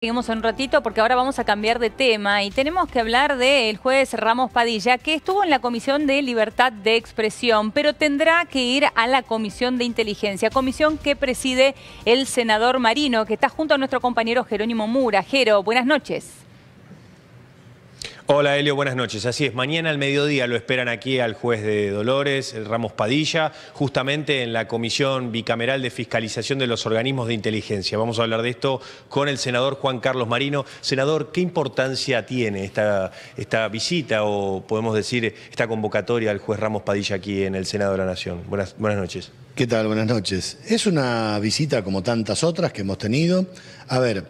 Seguimos un ratito porque ahora vamos a cambiar de tema y tenemos que hablar del juez Ramos Padilla, que estuvo en la Comisión de Libertad de Expresión, pero tendrá que ir a la Comisión de Inteligencia, comisión que preside el senador Marino, que está junto a nuestro compañero Jerónimo Mura. buenas noches. Hola Elio, buenas noches. Así es, mañana al mediodía lo esperan aquí al juez de Dolores, el Ramos Padilla, justamente en la Comisión Bicameral de Fiscalización de los Organismos de Inteligencia. Vamos a hablar de esto con el senador Juan Carlos Marino. Senador, ¿qué importancia tiene esta, esta visita o podemos decir esta convocatoria al juez Ramos Padilla aquí en el Senado de la Nación? Buenas, buenas noches. ¿Qué tal? Buenas noches. Es una visita como tantas otras que hemos tenido. A ver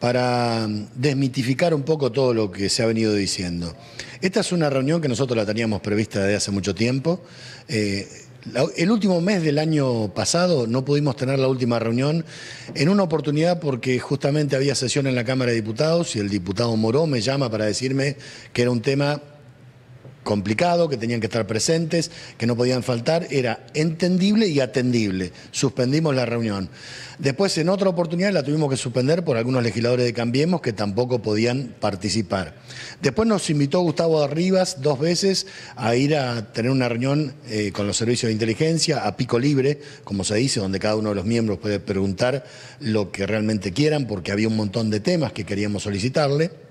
para desmitificar un poco todo lo que se ha venido diciendo. Esta es una reunión que nosotros la teníamos prevista desde hace mucho tiempo. Eh, el último mes del año pasado no pudimos tener la última reunión en una oportunidad porque justamente había sesión en la Cámara de Diputados y el diputado Moró me llama para decirme que era un tema complicado, que tenían que estar presentes, que no podían faltar, era entendible y atendible. Suspendimos la reunión. Después, en otra oportunidad, la tuvimos que suspender por algunos legisladores de Cambiemos que tampoco podían participar. Después nos invitó Gustavo Arribas dos veces a ir a tener una reunión eh, con los servicios de inteligencia, a pico libre, como se dice, donde cada uno de los miembros puede preguntar lo que realmente quieran, porque había un montón de temas que queríamos solicitarle.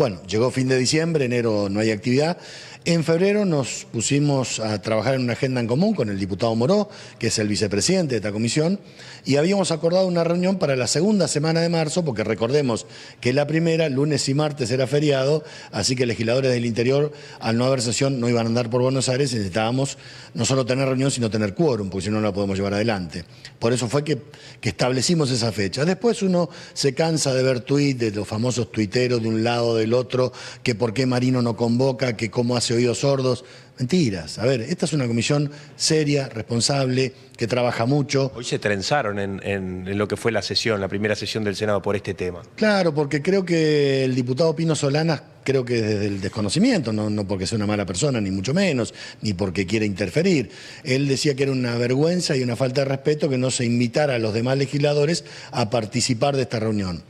Bueno, llegó fin de diciembre, enero no hay actividad. En febrero nos pusimos a trabajar en una agenda en común con el diputado Moró, que es el vicepresidente de esta comisión, y habíamos acordado una reunión para la segunda semana de marzo, porque recordemos que la primera, lunes y martes, era feriado, así que legisladores del interior, al no haber sesión, no iban a andar por Buenos Aires y necesitábamos no solo tener reunión, sino tener quórum, porque si no, no la podemos llevar adelante. Por eso fue que, establecimos esa fecha. Después uno se cansa de ver tuits de los famosos tuiteros de un lado del el otro, que por qué Marino no convoca, que cómo hace oídos sordos. Mentiras. A ver, esta es una comisión seria, responsable, que trabaja mucho. Hoy se trenzaron en, lo que fue la sesión, la primera sesión del Senado por este tema. Claro, porque creo que el diputado Pino Solanas, creo que desde el desconocimiento, no, no porque sea una mala persona, ni mucho menos, ni porque quiere interferir. Él decía que era una vergüenza y una falta de respeto que no se invitara a los demás legisladores a participar de esta reunión.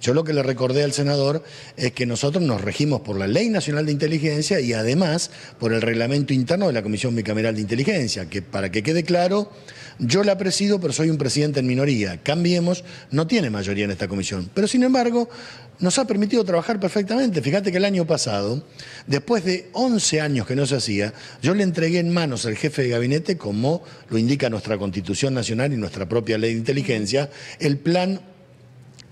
Yo lo que le recordé al senador es que nosotros nos regimos por la Ley Nacional de Inteligencia y además por el reglamento interno de la Comisión Bicameral de Inteligencia, que para que quede claro, yo la presido, pero soy un presidente en minoría. Cambiemos, no tiene mayoría en esta comisión. Pero sin embargo, nos ha permitido trabajar perfectamente. Fíjate que el año pasado, después de 11 años que no se hacía, yo le entregué en manos al jefe de gabinete, como lo indica nuestra Constitución Nacional y nuestra propia ley de inteligencia, el plan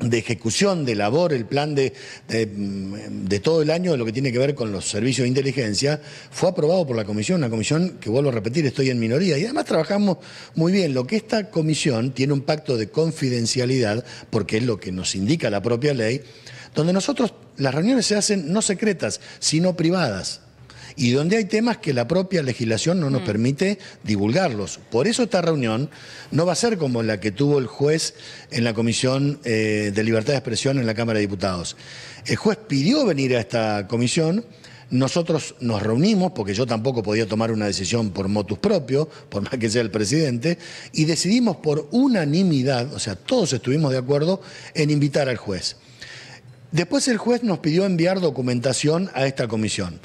de ejecución, de labor, el plan de, de, todo el año, de lo que tiene que ver con los servicios de inteligencia, fue aprobado por la comisión, una comisión que vuelvo a repetir, estoy en minoría, y además trabajamos muy bien. Lo que esta comisión tiene un pacto de confidencialidad, porque es lo que nos indica la propia ley, donde nosotros, las reuniones se hacen no secretas, sino privadas y donde hay temas que la propia legislación no nos mm. permite divulgarlos. Por eso esta reunión no va a ser como la que tuvo el juez en la Comisión eh, de Libertad de Expresión en la Cámara de Diputados. El juez pidió venir a esta comisión. Nosotros nos reunimos, porque yo tampoco podía tomar una decisión por motus propio, por más que sea el presidente, y decidimos por unanimidad, o sea, todos estuvimos de acuerdo en invitar al juez. Después el juez nos pidió enviar documentación a esta comisión.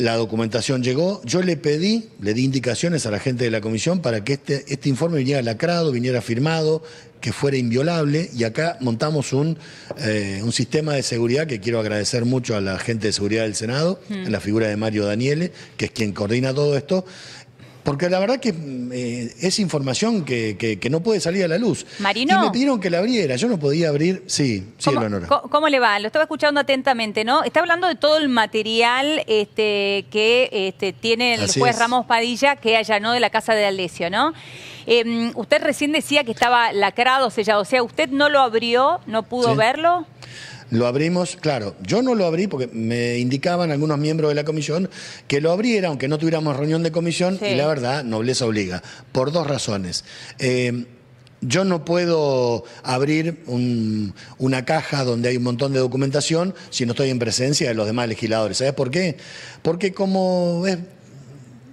La documentación llegó. Yo le pedí, le di indicaciones a la gente de la comisión para que este, este informe viniera lacrado, viniera firmado, que fuera inviolable. Y acá montamos un, eh, un sistema de seguridad que quiero agradecer mucho a la gente de seguridad del Senado, hmm. en la figura de Mario Daniele, que es quien coordina todo esto. Porque la verdad que eh, es información que, que, no puede salir a la luz. Marino. me pidieron que la abriera, yo no podía abrir. Sí, sí, ¿Cómo, ¿cómo, le va? Lo estaba escuchando atentamente, ¿no? Está hablando de todo el material este, que este, tiene el juez Ramos Padilla que allanó de la casa de Alesio, ¿no? Em, usted recién decía que estaba lacrado, sellado. O sea, ¿usted no lo abrió? ¿No pudo verlo? Lo abrimos, claro, yo no lo abrí porque me indicaban algunos miembros de la comisión que lo abriera aunque no tuviéramos reunión de comisión y la verdad, nobleza obliga, por dos razones. Eh, yo no puedo abrir una caja donde hay un montón de documentación si no estoy en presencia de los demás legisladores. ¿Sabes por qué? Porque como es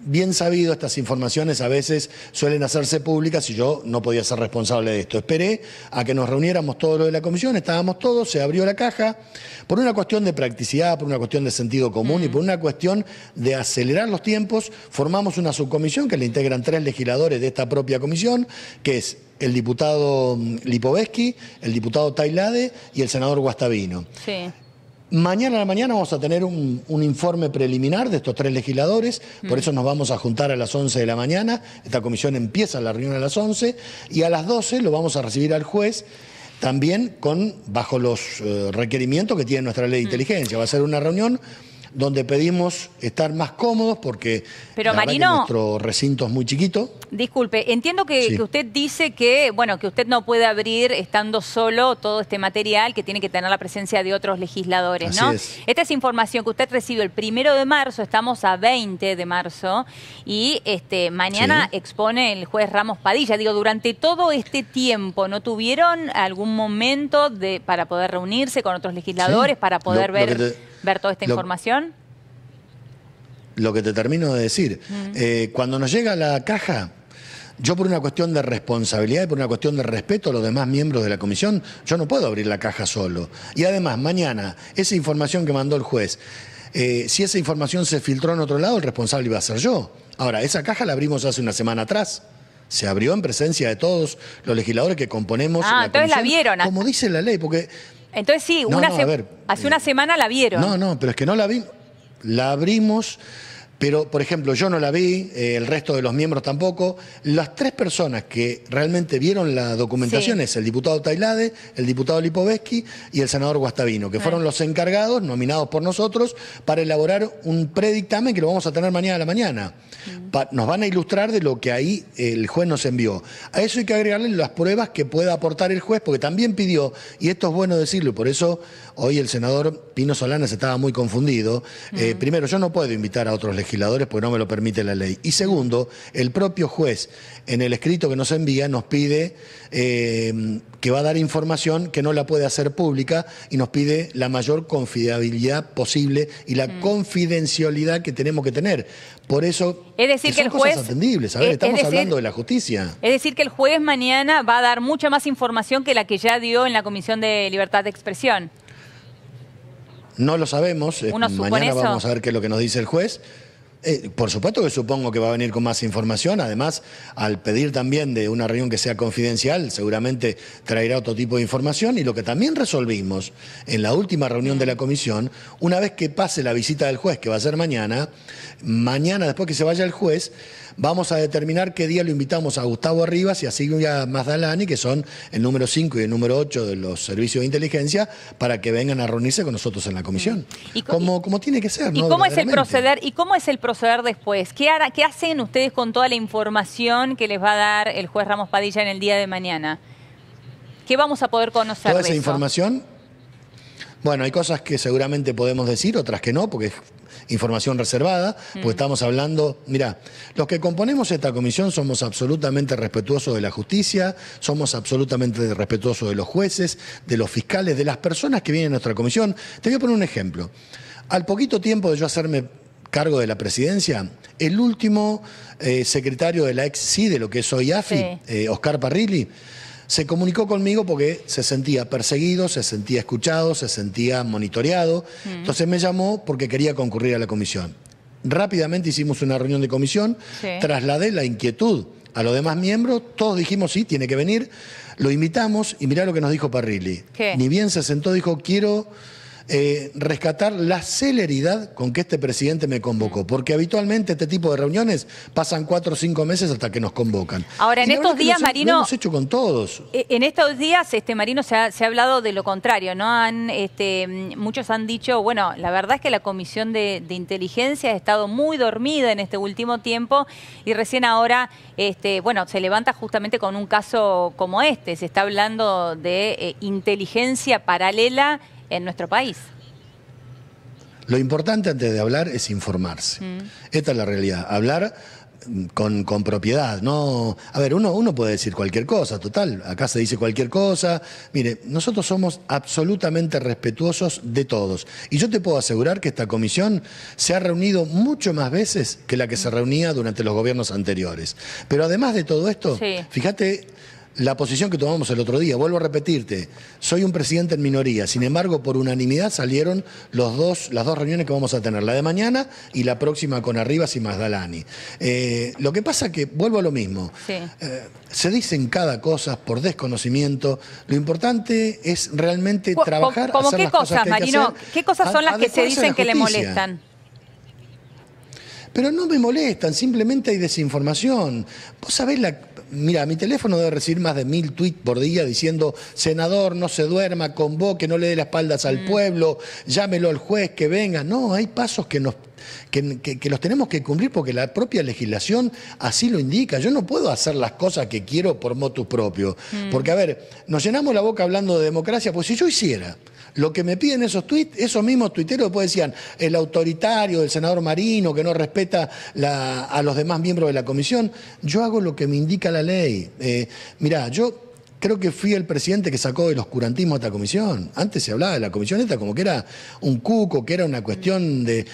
bien sabido, estas informaciones a veces suelen hacerse públicas y yo no podía ser responsable de esto. Esperé a que nos reuniéramos todos los de la comisión, estábamos todos, se abrió la caja, por una cuestión de practicidad, por una cuestión de sentido común y mm. por una cuestión de acelerar los tiempos, formamos una subcomisión que le integran tres legisladores de esta propia comisión, que es el diputado mm, Lipovetsky, el diputado Tailade y el senador Guastavino. Sí. Mañana a la mañana vamos a tener un, informe preliminar de estos tres legisladores, por mm. eso nos vamos a juntar a las 11 de la mañana, esta comisión empieza la reunión a las 11 y a las 12 lo vamos a recibir al juez también con bajo los eh, requerimientos que tiene nuestra ley de mm. inteligencia. Va a ser una reunión donde pedimos estar más cómodos porque nuestro recinto es muy chiquito. Disculpe, entiendo que, usted dice que, bueno, que usted no puede abrir estando solo todo este material, que tiene que tener la presencia de otros legisladores, ¿no? Esta es información que usted recibió el primero de marzo, estamos a 20 de marzo, y este mañana expone el juez Ramos Padilla. Digo, durante todo este tiempo, ¿no tuvieron algún momento de para poder reunirse con otros legisladores, para poder ver ver toda esta información? Lo que te termino de decir, mm. eh, cuando nos llega la caja, yo por una cuestión de responsabilidad y por una cuestión de respeto a los demás miembros de la comisión, yo no puedo abrir la caja solo. Y además, mañana, esa información que mandó el juez, eh, si esa información se filtró en otro lado, el responsable iba a ser yo. Ahora, esa caja la abrimos hace una semana atrás. Se abrió en presencia de todos los legisladores que componemos. Ah, la entonces la vieron. Como dice la ley, porque entonces sí, una hace eh, una semana la vieron. No, no, pero es que no la vimos. La abrimos pero, por ejemplo, yo no la vi, eh, el resto de los miembros tampoco. Las tres personas que realmente vieron la documentación es el diputado Tailade, el diputado Lipovetsky y el senador Guastavino, que fueron los encargados, nominados por nosotros, para elaborar un predictamen que lo vamos a tener mañana a la mañana. Mm. nos van a ilustrar de lo que ahí el juez nos envió. A eso hay que agregarle las pruebas que pueda aportar el juez, porque también pidió, y esto es bueno decirlo, por eso hoy el senador Pino Solanas estaba muy confundido. Eh, mm. primero, yo no puedo invitar a otros legisladores legisladores porque no me lo permite la ley. Y segundo, el propio juez en el escrito que nos envía nos pide eh, que va a dar información que no la puede hacer pública y nos pide la mayor confiabilidad posible y la mm. confidencialidad que tenemos que tener. Por eso es decir que, el juez, atendibles, a estamos hablando de la justicia. Es decir que el juez mañana va a dar mucha más información que la que ya dio en la Comisión de Libertad de Expresión. No lo sabemos. Eh, mañana vamos a ver qué es lo que nos dice el juez. Eh, por supuesto que supongo que va a venir con más información. Además, al pedir también de una reunión que sea confidencial, seguramente traerá otro tipo de información. Y lo que también resolvimos en la última reunión de la comisión, una vez que pase la visita del juez, que va a ser mañana, mañana después que se vaya el juez, Vamos a determinar qué día lo invitamos a Gustavo Arribas y a Silvia Mazdalani, que son el número 5 y el número 8 de los servicios de inteligencia, para que vengan a reunirse con nosotros en la comisión. Mm. ¿Y cómo tiene que ser. ¿Y cómo es el proceder? ¿Y cómo es el proceder después? ¿Qué, ¿Qué hacen ustedes con toda la información que les va a dar el juez Ramos Padilla en el día de mañana? ¿Qué vamos a poder conocer? Toda esa información bueno, hay cosas que seguramente podemos decir, otras que no, porque es información reservada, pues porque mm. estamos hablando, mira, los que componemos esta comisión somos absolutamente respetuosos de la justicia, somos absolutamente respetuosos de los jueces, de los fiscales, de las personas que vienen a nuestra comisión. Te voy a poner un ejemplo. Al poquito tiempo de yo hacerme cargo de la presidencia, el último eh, secretario de la ex si de lo que es hoy AFI, eh, Oscar Parrilli, se comunicó conmigo porque se sentía perseguido, se sentía escuchado, se sentía monitoreado. Mm. Entonces me llamó porque quería concurrir a la comisión. Rápidamente hicimos una reunión de comisión, trasladé la inquietud a los demás miembros, todos dijimos sí, tiene que venir, lo invitamos y mirá lo que nos dijo Parrilli. Ni bien se sentó, dijo, quiero eh, rescatar la celeridad con que este presidente me convocó, mm. porque habitualmente este tipo de reuniones pasan cuatro o cinco meses hasta que nos convocan. Ahora, en estos días, Marino... hemos hecho con todos. Eh, en estos días, este Marino, se ha, hablado de lo contrario, ¿no? Han, este, mm, muchos han dicho, bueno, la verdad es que la Comisión de, Inteligencia ha estado muy dormida en este último tiempo y recién ahora, este, bueno, se levanta justamente con un caso como este. Se está hablando de eh, inteligencia paralela en nuestro país. Lo importante antes de hablar es informarse. Mm. Esta es la realidad. Hablar mm, con, con, propiedad, no. A ver, uno, uno puede decir cualquier cosa, total. Acá se dice cualquier cosa. Mire, nosotros somos absolutamente respetuosos de todos. Y yo te puedo asegurar que esta comisión se ha reunido mucho más veces que la que se reunía durante los gobiernos anteriores. Pero además de todo esto, fíjate la posición que tomamos el otro día. Vuelvo a repetirte, soy un presidente en minoría, sin embargo, por unanimidad salieron las dos reuniones que vamos a tener, la de mañana y la próxima con Arribas y Mazdalani. Eh, lo que pasa que, vuelvo a lo mismo, eh, se dicen cada cosa por desconocimiento, lo importante es realmente trabajar, ¿Cómo, hacer qué cosas, Marino? ¿Qué cosas son las que se dicen que le molestan? Pero no me molestan, simplemente hay desinformación. Vos sabés la... Mira, mi teléfono debe recibir más de mil tweets por día diciendo, senador, no se duerma, convoque, no le dé las espaldas al mm. pueblo, llámelo al juez, que venga. No, hay pasos que nos que, los tenemos que cumplir porque la propia legislación así lo indica. Yo no puedo hacer las cosas que quiero por motu propio. Mm. Porque, a ver, nos llenamos la boca hablando de democracia, pues si yo hiciera lo que me piden esos tweets, esos mismos tuiteros después decían, el autoritario, del senador Marino, que no respeta a los demás miembros de la comisión, yo hago lo que me indica la ley. Eh, mirá, yo Creo que fui el presidente que sacó del oscurantismo a esta comisión. Antes se hablaba de la comisión esta como que era un cuco, que era una cuestión eh,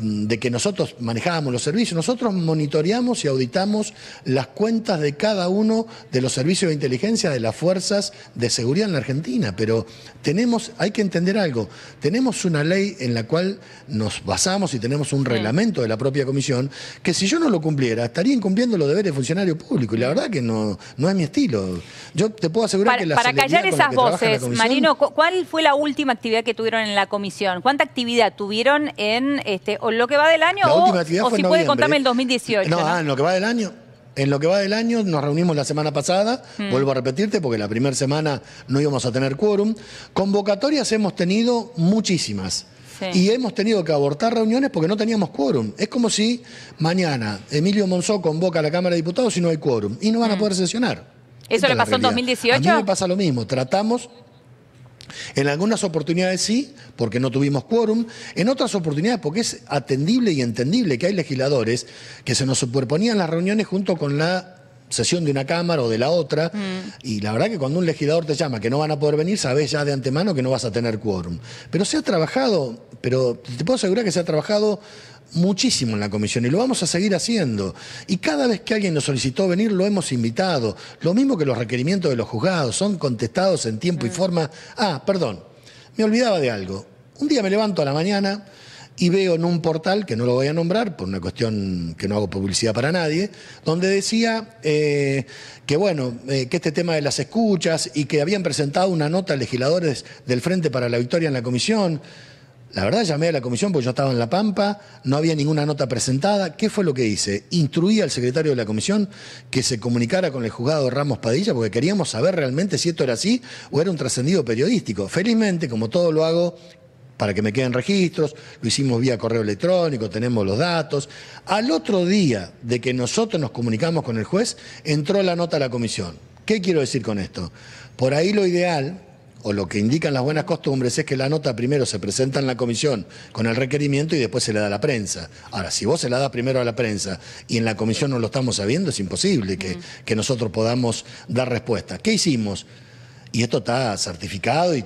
de, que nosotros manejábamos los servicios. Nosotros monitoreamos y auditamos las cuentas de cada uno de los servicios de inteligencia de las fuerzas de seguridad en la Argentina. Pero tenemos, hay que entender algo, tenemos una ley en la cual nos basamos y tenemos un reglamento de la propia comisión que si yo no lo cumpliera, estaría incumpliendo los deberes de funcionario público. Y la verdad que no, no es mi estilo. Yo te puedo asegurar para, que Para callar esas voces, Marino, ¿cuál fue la última actividad que tuvieron en la comisión? ¿Cuánta actividad tuvieron en este, lo que va del año la última actividad si en puede contarme el 2018? No, en lo que va del año. En lo que va del año nos reunimos la semana pasada, mm. vuelvo a repetirte porque la primera semana no íbamos a tener quórum. Convocatorias hemos tenido muchísimas. Y hemos tenido que abortar reuniones porque no teníamos quórum. Es como si mañana Emilio Monzó convoca a la Cámara de Diputados y no hay quórum. Y no van a mm. poder sesionar. ¿Eso le pasó en 2018? A me pasa lo mismo. Tratamos en algunas oportunidades sí, porque no tuvimos quórum, en otras oportunidades porque es atendible y entendible que hay legisladores que se nos superponían las reuniones junto con la sesión de una cámara o de la otra, mm. y la verdad que cuando un legislador te llama que no van a poder venir, sabes ya de antemano que no vas a tener quórum. Pero se ha trabajado, pero te puedo asegurar que se ha trabajado muchísimo en la comisión y lo vamos a seguir haciendo. Y cada vez que alguien nos solicitó venir, lo hemos invitado. Lo mismo que los requerimientos de los juzgados, son contestados en tiempo y mm. forma. Ah, perdón, me olvidaba de algo. Un día me levanto a la mañana y veo en un portal, que no lo voy a nombrar por una cuestión que no hago publicidad para nadie, donde decía eh, que bueno, eh, que este tema de las escuchas y que habían presentado una nota a legisladores del Frente para la Victoria en la comisión. La verdad llamé a la comisión porque yo estaba en La Pampa, no había ninguna nota presentada. ¿Qué fue lo que hice? Instruí al secretario de la comisión que se comunicara con el juzgado Ramos Padilla porque queríamos saber realmente si esto era así o era un trascendido periodístico. Felizmente, como todo lo hago para que me queden registros, lo hicimos vía correo electrónico, tenemos los datos. Al otro día de que nosotros nos comunicamos con el juez, entró la nota a la comisión. ¿Qué quiero decir con esto? Por ahí lo ideal, o lo que indican las buenas costumbres es que la nota primero se presenta en la comisión con el requerimiento y después se le da a la prensa. Ahora, si vos se la das primero a la prensa y en la comisión no lo estamos sabiendo, es imposible que, nosotros podamos dar respuesta. ¿Qué hicimos? Y esto está certificado y,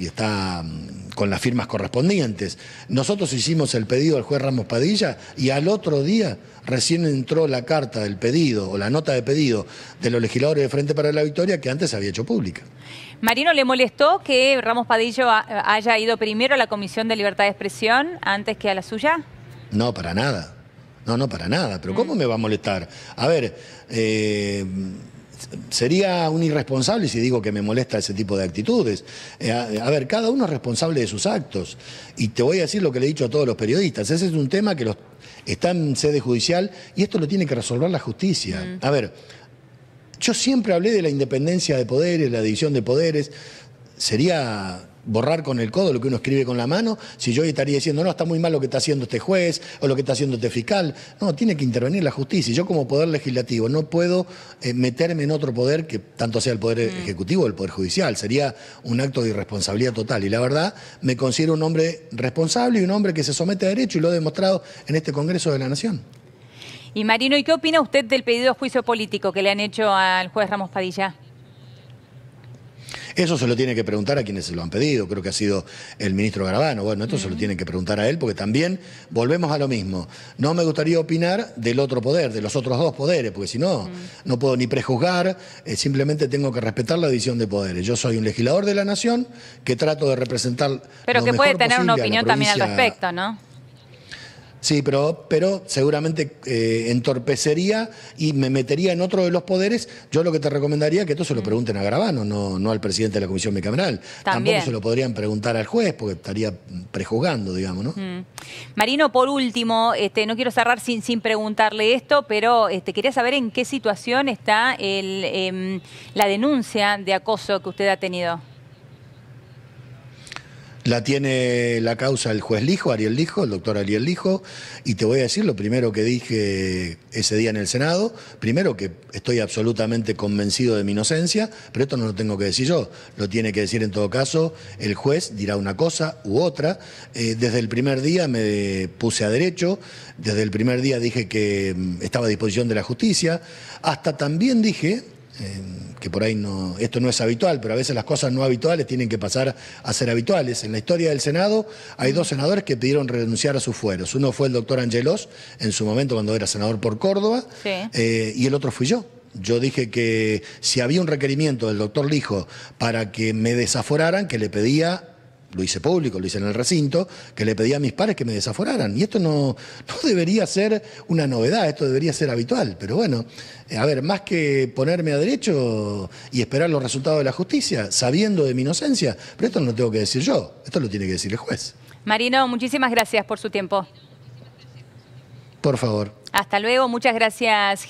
está mm, con las firmas correspondientes. Nosotros hicimos el pedido al juez Ramos Padilla y al otro día recién entró la carta del pedido o la nota de pedido de los legisladores de Frente para la Victoria que antes había hecho pública. Marino, ¿le molestó que Ramos Padillo haya ido primero a la Comisión de Libertad de Expresión antes que a la suya? No, para nada. No, no, para nada. Pero mm. ¿cómo me va a molestar? A ver, eh, sería un irresponsable si digo que me molesta ese tipo de actitudes. Eh, a, ver, cada uno es responsable de sus actos. Y te voy a decir lo que le he dicho a todos los periodistas. Ese es un tema que los, está en sede judicial y esto lo tiene que resolver la justicia. Mm. A ver yo siempre hablé de la independencia de poderes, la división de poderes. Sería borrar con el codo lo que uno escribe con la mano, si yo estaría diciendo, no, está muy mal lo que está haciendo este juez o lo que está haciendo este fiscal. No, tiene que intervenir la justicia. Yo como poder legislativo no puedo eh, meterme en otro poder que tanto sea el poder mm. ejecutivo o el poder judicial. Sería un acto de irresponsabilidad total. Y la verdad, me considero un hombre responsable y un hombre que se somete a derecho y lo he demostrado en este Congreso de la Nación. Y Marino, ¿y qué opina usted del pedido de juicio político que le han hecho al juez Ramos Padilla? Eso se lo tiene que preguntar a quienes se lo han pedido, creo que ha sido el ministro Garabano. Bueno, esto se lo tiene que preguntar a él, porque también volvemos a lo mismo. No me gustaría opinar del otro poder, de los otros dos poderes, porque si no, no puedo ni prejuzgar, eh, simplemente tengo que respetar la división de poderes. Yo soy un legislador de la nación que trato de representar. Pero que puede tener una opinión también al respecto, ¿no? Sí, pero, pero seguramente eh, entorpecería y me metería en otro de los poderes. Yo lo que te recomendaría es que esto se lo mm. pregunten a Gravano, no, al presidente de la Comisión Bicameral. También. Tampoco se lo podrían preguntar al juez, porque estaría prejuzgando, digamos, ¿no? Mm. Marino, por último, este, no quiero cerrar sin, sin preguntarle esto, pero este, quería saber en qué situación está em, la denuncia de acoso que usted ha tenido. La tiene la causa el juez Lijo, Ariel Lijo, el doctor Ariel Lijo, y te voy a decir lo primero que dije ese día en el Senado, primero que estoy absolutamente convencido de mi inocencia, pero esto no lo tengo que decir yo, lo tiene que decir en todo caso el juez, dirá una cosa u otra. Eh, desde el primer día me puse a derecho, desde el primer día dije que mm, estaba a disposición de la justicia, hasta también dije que por ahí no, esto no es habitual, pero a veces las cosas no habituales tienen que pasar a ser habituales. En la historia del Senado hay dos senadores que pidieron renunciar a sus fueros. Uno fue el doctor Angelos, en su momento cuando era senador por Córdoba, eh, y el otro fui yo. Yo dije que si había un requerimiento del doctor Lijo para que me desaforaran, que le pedía lo hice público, lo hice en el recinto, que le pedí a mis pares que me desaforaran. Y esto no, no debería ser una novedad, esto debería ser habitual. Pero bueno, eh, a ver, más que ponerme a derecho y esperar los resultados de la justicia, sabiendo de mi inocencia, pero esto no lo tengo que decir yo, esto lo tiene que decir el juez. Marino, muchísimas gracias por su tiempo. Por favor. Hasta luego, muchas gracias.